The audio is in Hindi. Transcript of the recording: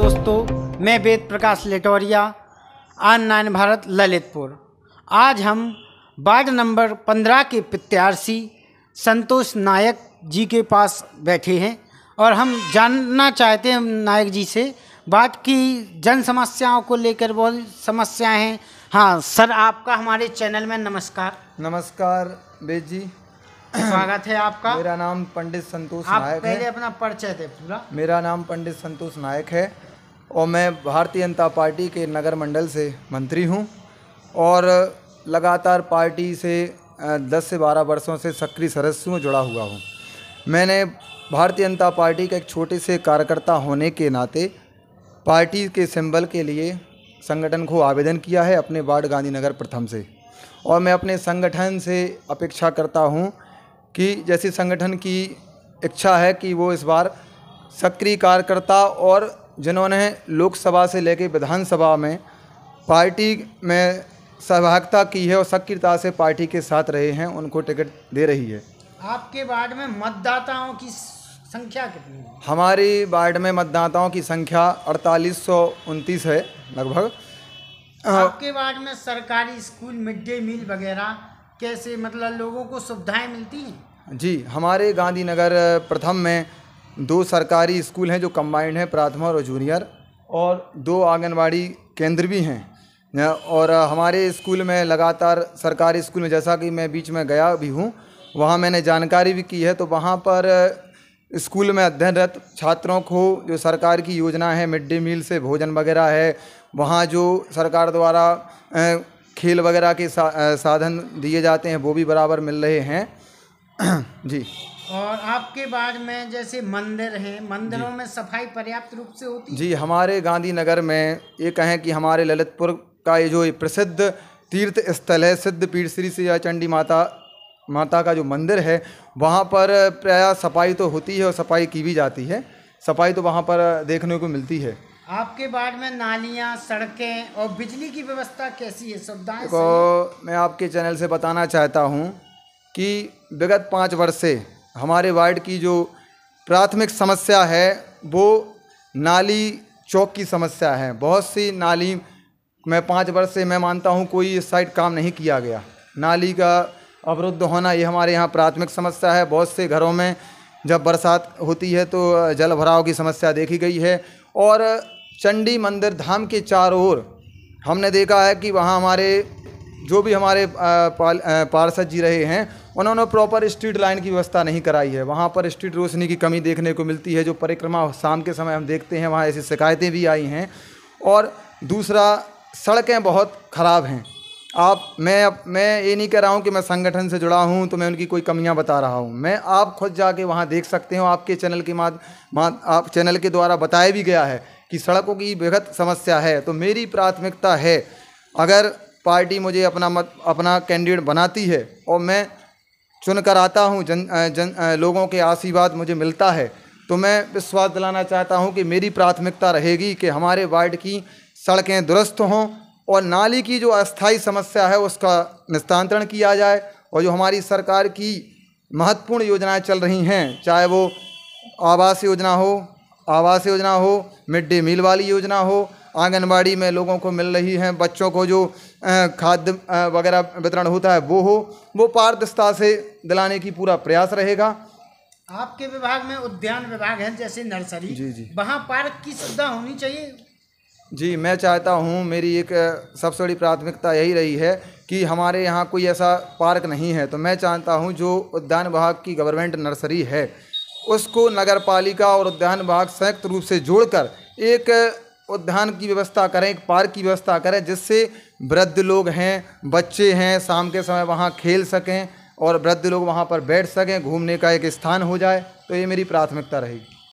दोस्तों मैं वेद प्रकाश लेटोरिया आन नाइन भारत ललितपुर आज हम वार्ड नंबर पंद्रह के प्रत्याशी संतोष नायक जी के पास बैठे हैं और हम जानना चाहते हैं नायक जी से बात की जन समस्याओं को लेकर बहुत समस्याएं हैं हाँ सर आपका हमारे चैनल में नमस्कार नमस्कार बेद जी स्वागत है आपका मेरा नाम पंडित संतोष नायक पहले है अपना परिचय दे पूरा मेरा नाम पंडित संतोष नायक है और मैं भारतीय जनता पार्टी के नगर मंडल से मंत्री हूँ और लगातार पार्टी से दस से बारह वर्षों से सक्रिय सदस्य में जुड़ा हुआ हूँ मैंने भारतीय जनता पार्टी का एक छोटे से कार्यकर्ता होने के नाते पार्टी के सिंबल के लिए संगठन को आवेदन किया है अपने वार्ड गांधीनगर प्रथम से और मैं अपने संगठन से अपेक्षा करता हूं कि जैसे संगठन की इच्छा है कि वो इस बार सक्रिय कार्यकर्ता और जिन्होंने लोकसभा से लेकर विधानसभा में पार्टी में सहभागिता की है और सक्रियता से पार्टी के साथ रहे हैं उनको टिकट दे रही है आपके वार्ड में मतदाताओं की संख्या कितनी है हमारी वार्ड में मतदाताओं की संख्या अड़तालीस है लगभग आपके वार्ड में सरकारी स्कूल मिड डे मील वगैरह कैसे मतलब लोगों को सुविधाएं मिलती हैं जी हमारे गांधीनगर प्रथम में दो सरकारी स्कूल हैं जो कम्बाइंड हैं प्राथमिक और जूनियर और दो आंगनबाड़ी केंद्र भी हैं और हमारे स्कूल में लगातार सरकारी स्कूल में जैसा कि मैं बीच में गया भी हूँ वहाँ मैंने जानकारी भी की है तो वहाँ पर स्कूल में अध्ययनरत छात्रों को जो सरकार की योजना है मिड डे मील से भोजन वगैरह है वहाँ जो सरकार द्वारा खेल वगैरह के सा, साधन दिए जाते हैं वो भी बराबर मिल रहे हैं जी और आपके बाद में जैसे मंदिर हैं मंदिरों में सफाई पर्याप्त रूप से होती जी हमारे गांधीनगर में ये कहें कि हमारे ललितपुर का ये जो प्रसिद्ध तीर्थ स्थल है सिद्ध पीठ श्री श्री चंडी माता माता का जो मंदिर है वहाँ पर प्राय सफाई तो होती है और सफाई की भी जाती है सफाई तो वहाँ पर देखने को मिलती है आपके बाद में नालियाँ सड़कें और बिजली की व्यवस्था कैसी है सुविधाएं को मैं आपके चैनल से बताना चाहता हूँ कि विगत पाँच वर्ष से हमारे वार्ड की जो प्राथमिक समस्या है वो नाली चौक की समस्या है बहुत सी नाली मैं पाँच वर्ष से मैं मानता हूँ कोई साइड काम नहीं किया गया नाली का अवरुद्ध होना ये हमारे यहाँ प्राथमिक समस्या है बहुत से घरों में जब बरसात होती है तो जल भराव की समस्या देखी गई है और चंडी मंदिर धाम के चारों ओर हमने देखा है कि वहाँ हमारे जो भी हमारे पार्षद जी रहे हैं उन्होंने प्रॉपर स्ट्रीट लाइन की व्यवस्था नहीं कराई है वहाँ पर स्ट्रीट रोशनी की कमी देखने को मिलती है जो परिक्रमा शाम के समय हम देखते हैं वहाँ ऐसी शिकायतें भी आई हैं और दूसरा सड़कें बहुत ख़राब हैं आप मैं मैं ये नहीं कह रहा हूँ कि मैं संगठन से जुड़ा हूँ तो मैं उनकी कोई कमियाँ बता रहा हूँ मैं आप खुद जाके वहाँ देख सकते हो आपके चैनल के माध आप चैनल के द्वारा बताया भी गया है कि सड़कों की बेहद समस्या है तो मेरी प्राथमिकता है अगर पार्टी मुझे अपना मत अपना कैंडिडेट बनाती है और मैं चुन कर आता हूँ जन जन लोगों के आशीर्वाद मुझे मिलता है तो मैं विश्वास दिलाना चाहता हूँ कि मेरी प्राथमिकता रहेगी कि हमारे वार्ड की सड़कें दुरुस्त हों और नाली की जो अस्थाई समस्या है उसका निस्तांतरण किया जाए और जो हमारी सरकार की महत्वपूर्ण योजनाएं चल रही हैं चाहे वो आवास योजना हो आवास योजना हो मिड डे मील वाली योजना हो आंगनबाड़ी में लोगों को मिल रही हैं बच्चों को जो खाद्य वगैरह वितरण होता है वो हो वो पारदर्शिता से दिलाने की पूरा प्रयास रहेगा आपके विभाग में उद्यान विभाग है जैसे नर्सरी जी जी वहाँ पार्क की सुविधा होनी चाहिए जी मैं चाहता हूँ मेरी एक सबसे बड़ी प्राथमिकता यही रही है कि हमारे यहाँ कोई ऐसा पार्क नहीं है तो मैं चाहता हूँ जो उद्यान विभाग की गवर्नमेंट नर्सरी है उसको नगर पालिका और उद्यान विभाग संयुक्त रूप से जोड़कर एक उद्यान की व्यवस्था करें एक पार्क की व्यवस्था करें जिससे वृद्ध लोग हैं बच्चे हैं शाम के समय वहाँ खेल सकें और वृद्ध लोग वहाँ पर बैठ सकें घूमने का एक स्थान हो जाए तो ये मेरी प्राथमिकता रहेगी